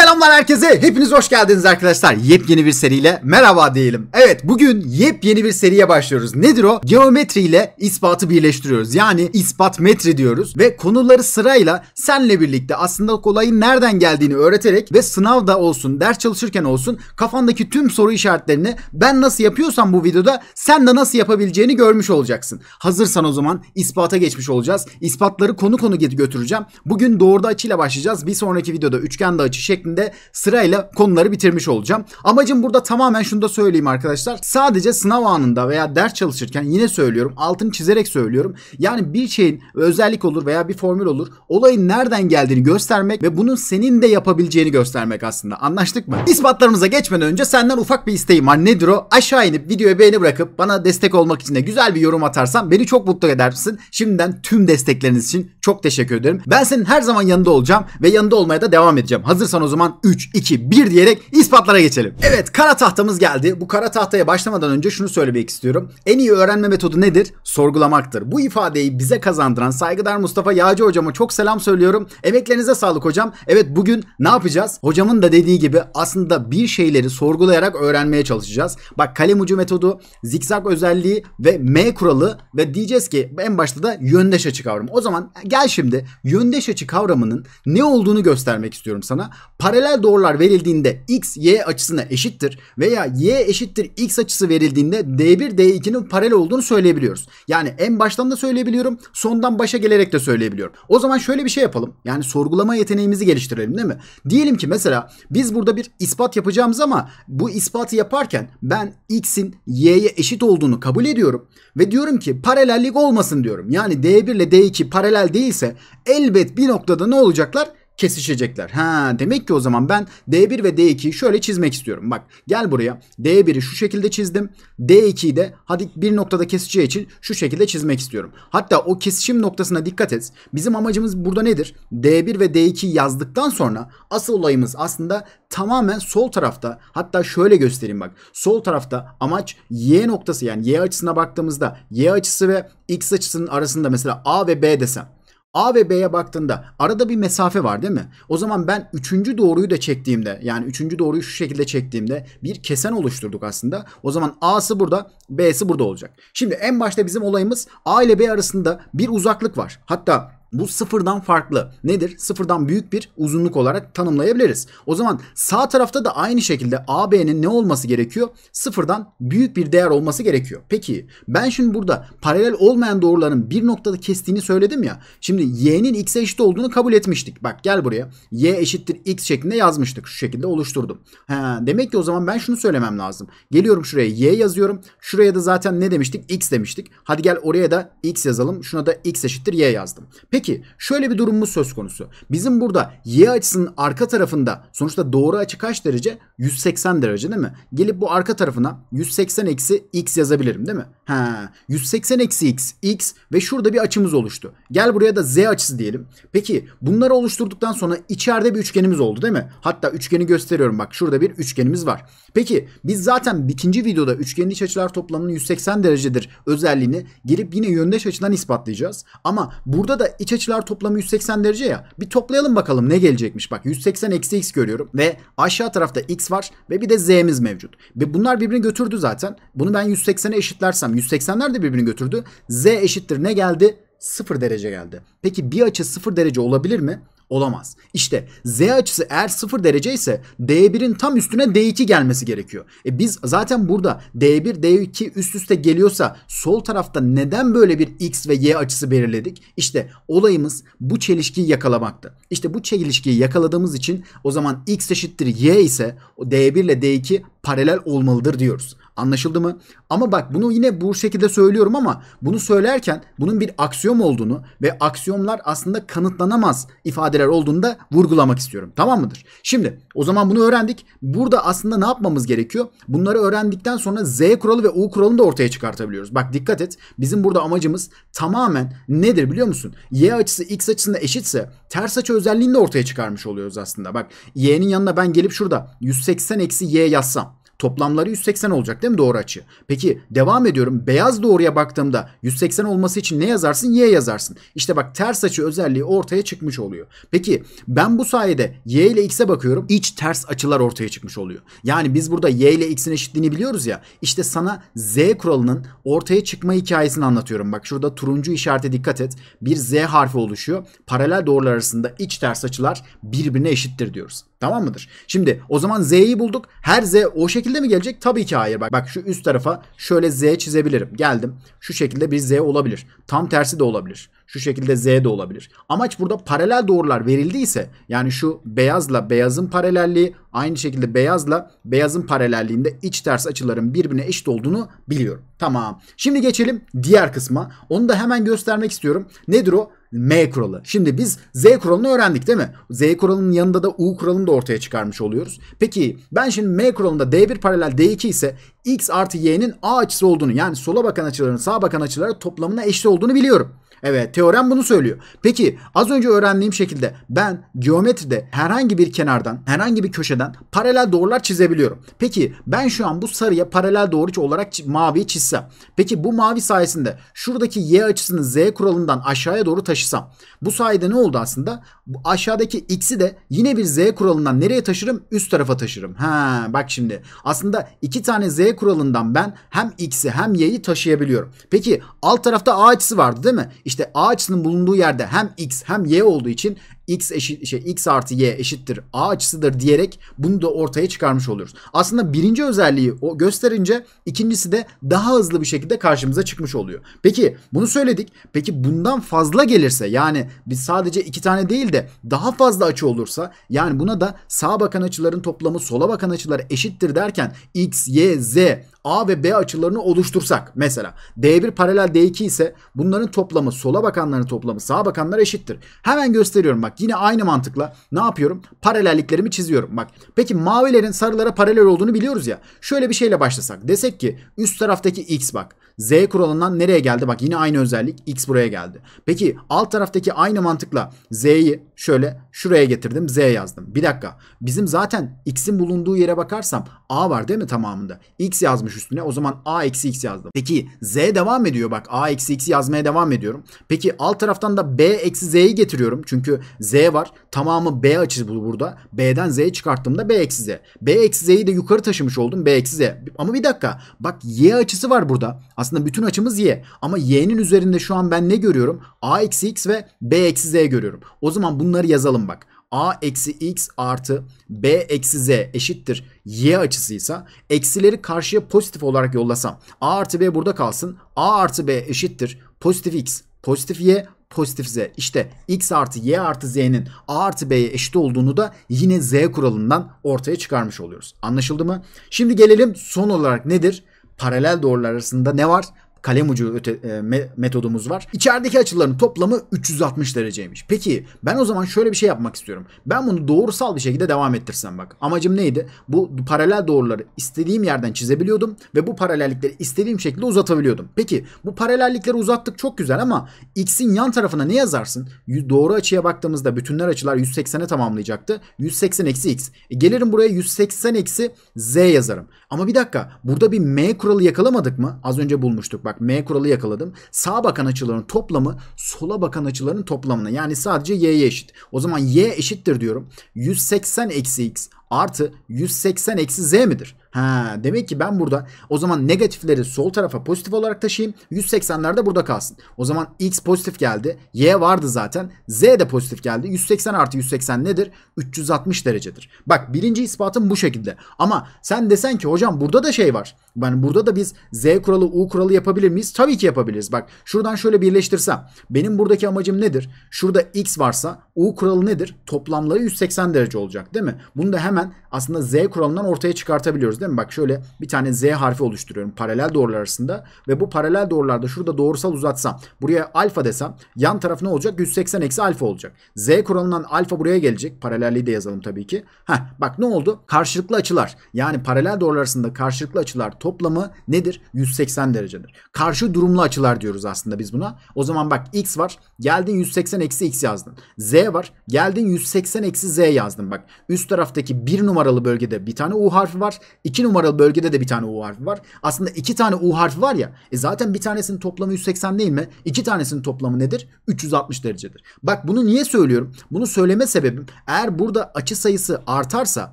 Selamlar herkese. Hepiniz hoş geldiniz arkadaşlar. Yepyeni bir seriyle merhaba diyelim. Evet bugün yepyeni bir seriye başlıyoruz. Nedir o? Geometri ile ispatı birleştiriyoruz. Yani ispat metri diyoruz ve konuları sırayla senle birlikte aslında olayın nereden geldiğini öğreterek ve sınavda olsun, ders çalışırken olsun kafandaki tüm soru işaretlerini ben nasıl yapıyorsam bu videoda sen de nasıl yapabileceğini görmüş olacaksın. Hazırsan o zaman ispata geçmiş olacağız. İspatları konu konu götüreceğim. Bugün doğru açıyla başlayacağız. Bir sonraki videoda üçgen de açı şekli şeklinde sırayla konuları bitirmiş olacağım. Amacım burada tamamen şunu da söyleyeyim arkadaşlar. Sadece sınav anında veya ders çalışırken yine söylüyorum. Altını çizerek söylüyorum. Yani bir şeyin özellik olur veya bir formül olur. Olayın nereden geldiğini göstermek ve bunun senin de yapabileceğini göstermek aslında. Anlaştık mı? İspatlarımıza geçmeden önce senden ufak bir isteğim var. Nedir o? Aşağı inip videoya beğeni bırakıp bana destek olmak için de güzel bir yorum atarsan beni çok mutlu edersin. Şimdiden tüm destekleriniz için çok teşekkür ederim. Ben senin her zaman yanında olacağım ve yanında olmaya da devam edeceğim. Hazırsan o zaman zaman 3, 2, 1 diyerek ispatlara geçelim. Evet kara tahtamız geldi. Bu kara tahtaya başlamadan önce şunu söylemek istiyorum. En iyi öğrenme metodu nedir? Sorgulamaktır. Bu ifadeyi bize kazandıran saygıdeğer Mustafa Yağcı hocama çok selam söylüyorum. Emeklerinize sağlık hocam. Evet bugün ne yapacağız? Hocamın da dediği gibi aslında bir şeyleri sorgulayarak öğrenmeye çalışacağız. Bak kalem ucu metodu, zikzak özelliği ve M kuralı ve diyeceğiz ki en başta da yöndeş açı kavramı. O zaman gel şimdi yöndeş açı kavramının ne olduğunu göstermek istiyorum sana paralel doğrular verildiğinde x, y açısına eşittir veya y eşittir x açısı verildiğinde d1, d2'nin paralel olduğunu söyleyebiliyoruz. Yani en baştan da söyleyebiliyorum, sondan başa gelerek de söyleyebiliyorum. O zaman şöyle bir şey yapalım. Yani sorgulama yeteneğimizi geliştirelim değil mi? Diyelim ki mesela biz burada bir ispat yapacağımız ama bu ispatı yaparken ben x'in y'ye eşit olduğunu kabul ediyorum ve diyorum ki paralellik olmasın diyorum. Yani d1 ile d2 paralel değilse elbet bir noktada ne olacaklar? kesişecekler. Ha demek ki o zaman ben D1 ve D2'yi şöyle çizmek istiyorum. Bak gel buraya. D1'i şu şekilde çizdim. D2'yi de hadi bir noktada keseceği için şu şekilde çizmek istiyorum. Hatta o kesişim noktasına dikkat et. Bizim amacımız burada nedir? D1 ve D2'yi yazdıktan sonra asıl olayımız aslında tamamen sol tarafta. Hatta şöyle göstereyim bak. Sol tarafta amaç Y noktası yani Y açısına baktığımızda Y açısı ve X açısının arasında mesela A ve B desem. A ve B'ye baktığında arada bir mesafe var değil mi? O zaman ben üçüncü doğruyu da çektiğimde yani üçüncü doğruyu şu şekilde çektiğimde bir kesen oluşturduk aslında. O zaman A'sı burada B'si burada olacak. Şimdi en başta bizim olayımız A ile B arasında bir uzaklık var. Hatta bu sıfırdan farklı. Nedir? Sıfırdan büyük bir uzunluk olarak tanımlayabiliriz. O zaman sağ tarafta da aynı şekilde AB'nin ne olması gerekiyor? Sıfırdan büyük bir değer olması gerekiyor. Peki ben şimdi burada paralel olmayan doğruların bir noktada kestiğini söyledim ya. Şimdi y'nin x'e eşit olduğunu kabul etmiştik. Bak gel buraya. y eşittir x şeklinde yazmıştık. Şu şekilde oluşturdum. He, demek ki o zaman ben şunu söylemem lazım. Geliyorum şuraya y yazıyorum. Şuraya da zaten ne demiştik? x demiştik. Hadi gel oraya da x yazalım. Şuna da x eşittir y yazdım. Peki Peki şöyle bir durumumuz söz konusu. Bizim burada y açısının arka tarafında sonuçta doğru açı kaç derece? 180 derece değil mi? Gelip bu arka tarafına 180 eksi x yazabilirim değil mi? Ha, 180 eksi x, x ve şurada bir açımız oluştu. Gel buraya da z açısı diyelim. Peki bunları oluşturduktan sonra içeride bir üçgenimiz oldu değil mi? Hatta üçgeni gösteriyorum bak şurada bir üçgenimiz var. Peki biz zaten ikinci videoda üçgenin iç açılar toplamının 180 derecedir özelliğini gelip yine yöndeş açıdan ispatlayacağız. Ama burada da iç açılar toplamı 180 derece ya. Bir toplayalım bakalım ne gelecekmiş. Bak 180 eksi x görüyorum ve aşağı tarafta x var ve bir de z'miz mevcut. Ve bunlar birbirini götürdü zaten. Bunu ben 180'e eşitlersem 180'ler de birbirini götürdü. z eşittir ne geldi? 0 derece geldi. Peki bir açı 0 derece olabilir mi? Olamaz. İşte z açısı eğer 0 derece ise d1'in tam üstüne d2 gelmesi gerekiyor. E biz zaten burada d1 d2 üst üste geliyorsa sol tarafta neden böyle bir x ve y açısı belirledik? İşte olayımız bu çelişkiyi yakalamaktı. İşte bu çelişkiyi yakaladığımız için o zaman x eşittir y ise o d1 ile d2 paralel olmalıdır diyoruz. Anlaşıldı mı? Ama bak bunu yine bu şekilde söylüyorum ama bunu söylerken bunun bir aksiyom olduğunu ve aksiyomlar aslında kanıtlanamaz ifadeler olduğunu da vurgulamak istiyorum. Tamam mıdır? Şimdi o zaman bunu öğrendik. Burada aslında ne yapmamız gerekiyor? Bunları öğrendikten sonra Z kuralı ve U kuralını da ortaya çıkartabiliyoruz. Bak dikkat et. Bizim burada amacımız tamamen nedir biliyor musun? Y açısı X açısında eşitse ters açı özelliğini de ortaya çıkarmış oluyoruz aslında. Bak y'nin yanına ben gelip şurada 180 eksi y yazsam Toplamları 180 olacak değil mi doğru açı? Peki devam ediyorum. Beyaz doğruya baktığımda 180 olması için ne yazarsın? Y yazarsın. İşte bak ters açı özelliği ortaya çıkmış oluyor. Peki ben bu sayede Y ile X'e bakıyorum. İç ters açılar ortaya çıkmış oluyor. Yani biz burada Y ile X'in eşitliğini biliyoruz ya. İşte sana Z kuralının ortaya çıkma hikayesini anlatıyorum. Bak şurada turuncu işarete dikkat et. Bir Z harfi oluşuyor. Paralel doğrular arasında iç ters açılar birbirine eşittir diyoruz. Tamam mıdır? Şimdi o zaman Z'yi bulduk. Her Z o şekilde mi gelecek? Tabii ki hayır. Bak, bak şu üst tarafa şöyle Z çizebilirim. Geldim. Şu şekilde bir Z olabilir. Tam tersi de olabilir. Şu şekilde Z de olabilir. Amaç burada paralel doğrular verildiyse yani şu beyazla beyazın paralelliği aynı şekilde beyazla beyazın paralelliğinde iç ters açıların birbirine eşit olduğunu biliyorum. Tamam. Şimdi geçelim diğer kısma. Onu da hemen göstermek istiyorum. Nedir o? M kuralı. Şimdi biz Z kuralını öğrendik değil mi? Z kuralının yanında da U kuralını da ortaya çıkarmış oluyoruz. Peki ben şimdi M kuralında D1 paralel D2 ise X artı Y'nin A açısı olduğunu yani sola bakan açıların sağa bakan açılara toplamına eşit olduğunu biliyorum. Evet teorem bunu söylüyor. Peki az önce öğrendiğim şekilde ben geometride herhangi bir kenardan herhangi bir köşeden paralel doğrular çizebiliyorum. Peki ben şu an bu sarıya paralel doğru olarak mavi çizsem. Peki bu mavi sayesinde şuradaki y açısını z kuralından aşağıya doğru taşısam. Bu sayede ne oldu aslında? Bu aşağıdaki x'i de yine bir z kuralından nereye taşırım? Üst tarafa taşırım. Ha bak şimdi aslında iki tane z kuralından ben hem x'i hem y'yi taşıyabiliyorum. Peki alt tarafta a açısı vardı değil mi? İşte A açısının bulunduğu yerde hem X hem Y olduğu için x eşit şey x artı y eşittir a açısıdır diyerek bunu da ortaya çıkarmış oluyoruz. Aslında birinci özelliği o gösterince ikincisi de daha hızlı bir şekilde karşımıza çıkmış oluyor. Peki bunu söyledik. Peki bundan fazla gelirse yani biz sadece iki tane değil de daha fazla açı olursa yani buna da sağ bakan açıların toplamı sola bakan açılar eşittir derken x, y, z A ve B açılarını oluştursak mesela D1 paralel D2 ise bunların toplamı sola bakanların toplamı sağ bakanlar eşittir. Hemen gösteriyorum bak yine aynı mantıkla ne yapıyorum? Paralelliklerimi çiziyorum. Bak peki mavilerin sarılara paralel olduğunu biliyoruz ya. Şöyle bir şeyle başlasak. Desek ki üst taraftaki x bak. Z kuralından nereye geldi? Bak yine aynı özellik X buraya geldi. Peki alt taraftaki aynı mantıkla Z'yi şöyle şuraya getirdim Z yazdım. Bir dakika bizim zaten X'in bulunduğu yere bakarsam A var değil mi tamamında? X yazmış üstüne o zaman A eksi X yazdım. Peki Z devam ediyor bak A eksi X yazmaya devam ediyorum. Peki alt taraftan da B eksi Z'yi getiriyorum. Çünkü Z var tamamı B açısı burada. B'den Z'yi çıkarttığımda B eksi Z. B eksi Z'yi de yukarı taşımış oldum B eksi Z. Ama bir dakika bak Y açısı var burada. Aslında bütün açımız y. Ama y'nin üzerinde şu an ben ne görüyorum? a eksi x ve b eksi z görüyorum. O zaman bunları yazalım bak. a eksi x artı b eksi z eşittir y açısıysa eksileri karşıya pozitif olarak yollasam a artı b burada kalsın. a artı b eşittir pozitif x pozitif y pozitif z. İşte x artı y artı z'nin a artı b'ye eşit olduğunu da yine z kuralından ortaya çıkarmış oluyoruz. Anlaşıldı mı? Şimdi gelelim son olarak nedir? paralel doğrular arasında ne var? kalem ucu öte, e, metodumuz var. İçerideki açıların toplamı 360 dereceymiş. Peki ben o zaman şöyle bir şey yapmak istiyorum. Ben bunu doğrusal bir şekilde devam ettirsem bak. Amacım neydi? Bu paralel doğruları istediğim yerden çizebiliyordum ve bu paralellikleri istediğim şekilde uzatabiliyordum. Peki bu paralellikleri uzattık çok güzel ama x'in yan tarafına ne yazarsın? Doğru açıya baktığımızda bütünler açılar 180'e tamamlayacaktı. 180 eksi x. E gelirim buraya 180 eksi z yazarım. Ama bir dakika burada bir m kuralı yakalamadık mı? Az önce bulmuştuk bak. Bak M kuralı yakaladım. Sağ bakan açıların toplamı sola bakan açıların toplamına. Yani sadece y'ye eşit. O zaman y eşittir diyorum. 180 eksi x artı 180 eksi z midir? Ha demek ki ben burada o zaman negatifleri sol tarafa pozitif olarak taşıyayım. 180'ler de burada kalsın. O zaman x pozitif geldi. Y vardı zaten. Z de pozitif geldi. 180 artı 180 nedir? 360 derecedir. Bak birinci ispatım bu şekilde. Ama sen desen ki hocam burada da şey var. Yani burada da biz Z kuralı U kuralı yapabilir miyiz? Tabii ki yapabiliriz. Bak şuradan şöyle birleştirsem. Benim buradaki amacım nedir? Şurada x varsa U kuralı nedir? Toplamları 180 derece olacak değil mi? Bunu da hemen aslında Z kuralından ortaya çıkartabiliyoruz değil mi? Bak şöyle bir tane Z harfi oluşturuyorum paralel doğrular arasında ve bu paralel doğrularda şurada doğrusal uzatsam buraya alfa desem yan taraf ne olacak? 180 eksi alfa olacak. Z kuralından alfa buraya gelecek. Paralelliği de yazalım tabii ki. Heh, bak ne oldu? Karşılıklı açılar yani paralel doğrular arasında karşılıklı açılar toplamı nedir? 180 derecedir. Karşı durumlu açılar diyoruz aslında biz buna. O zaman bak x var geldin 180 eksi x yazdın. Z var geldin 180 eksi z yazdın. Bak üst taraftaki bir numara numaralı bölgede bir tane U harfi var. 2 numaralı bölgede de bir tane U harfi var. Aslında 2 tane U harfi var ya. E zaten bir tanesinin toplamı 180 değil mi? 2 tanesinin toplamı nedir? 360 derecedir. Bak bunu niye söylüyorum? Bunu söyleme sebebim eğer burada açı sayısı artarsa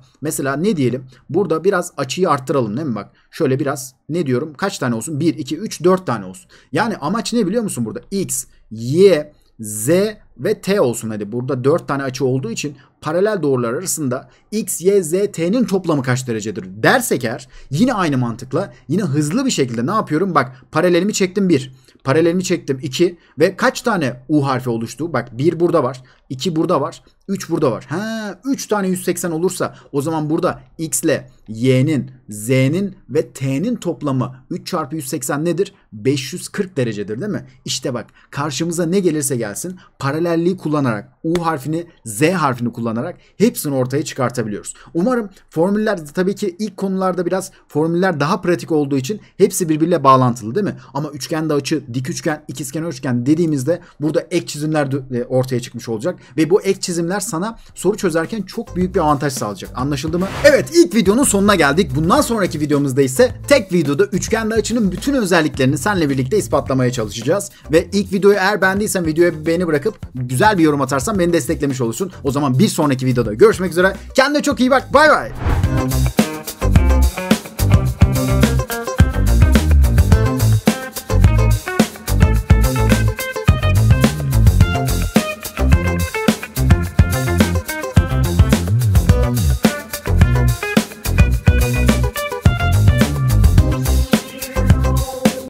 mesela ne diyelim? Burada biraz açıyı arttıralım değil mi? Bak şöyle biraz ne diyorum? Kaç tane olsun? 1, 2, 3, 4 tane olsun. Yani amaç ne biliyor musun burada? X, Y, Z ve t olsun hadi. Burada 4 tane açı olduğu için paralel doğrular arasında x, y, z, t'nin toplamı kaç derecedir dersek eğer yine aynı mantıkla yine hızlı bir şekilde ne yapıyorum? Bak paralelimi çektim 1. Paralelimi çektim 2 ve kaç tane u harfi oluştu? Bak 1 burada var, 2 burada var, 3 burada var. Ha 3 tane 180 olursa o zaman burada x ile y'nin, z'nin ve t'nin toplamı 3 çarpı 180 nedir? 540 derecedir değil mi? İşte bak karşımıza ne gelirse gelsin paralelliği kullanarak u harfini, z harfini kullanarak hepsini ortaya çıkartabiliyoruz. Umarım formüller tabii ki ilk konularda biraz formüller daha pratik olduğu için hepsi birbiriyle bağlantılı değil mi? Ama üçgen üçgende açı, dik üçgen, ikizkenar üçgen dediğimizde burada ek çizimler e, ortaya çıkmış olacak ve bu ek çizimler bilgiler sana soru çözerken çok büyük bir avantaj sağlayacak. Anlaşıldı mı? Evet ilk videonun sonuna geldik. Bundan sonraki videomuzda ise tek videoda üçgende açının bütün özelliklerini senle birlikte ispatlamaya çalışacağız. Ve ilk videoyu eğer beğendiysen videoya bir beğeni bırakıp güzel bir yorum atarsan beni desteklemiş olursun. O zaman bir sonraki videoda görüşmek üzere. Kendine çok iyi bak. Bay bay.